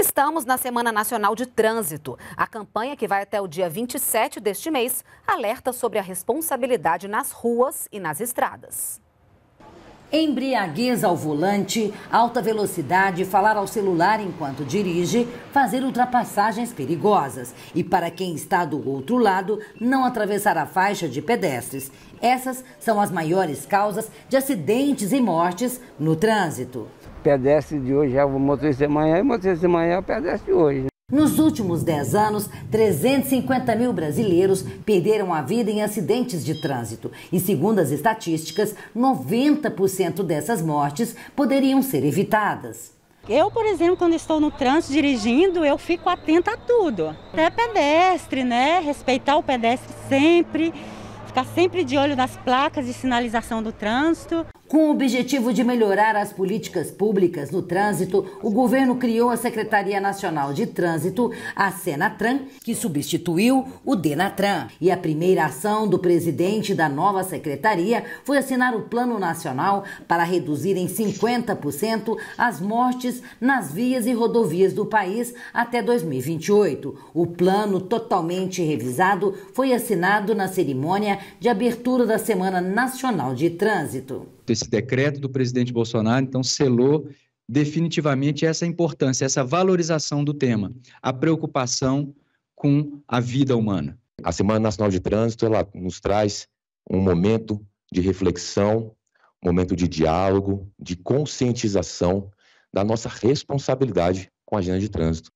Estamos na Semana Nacional de Trânsito. A campanha, que vai até o dia 27 deste mês, alerta sobre a responsabilidade nas ruas e nas estradas. Embriaguez ao volante, alta velocidade, falar ao celular enquanto dirige, fazer ultrapassagens perigosas. E para quem está do outro lado, não atravessar a faixa de pedestres. Essas são as maiores causas de acidentes e mortes no trânsito. Pedestre de hoje é o motorista de manhã e o motorista de manhã é o pedestre de hoje. Né? Nos últimos 10 anos, 350 mil brasileiros perderam a vida em acidentes de trânsito e, segundo as estatísticas, 90% dessas mortes poderiam ser evitadas. Eu, por exemplo, quando estou no trânsito dirigindo, eu fico atenta a tudo. Até pedestre, né? Respeitar o pedestre sempre, ficar sempre de olho nas placas de sinalização do trânsito. Com o objetivo de melhorar as políticas públicas no trânsito, o governo criou a Secretaria Nacional de Trânsito, a Senatran, que substituiu o Denatran. E a primeira ação do presidente da nova secretaria foi assinar o Plano Nacional para reduzir em 50% as mortes nas vias e rodovias do país até 2028. O plano totalmente revisado foi assinado na cerimônia de abertura da Semana Nacional de Trânsito esse decreto do presidente Bolsonaro, então selou definitivamente essa importância, essa valorização do tema, a preocupação com a vida humana. A Semana Nacional de Trânsito ela nos traz um momento de reflexão, um momento de diálogo, de conscientização da nossa responsabilidade com a agenda de trânsito.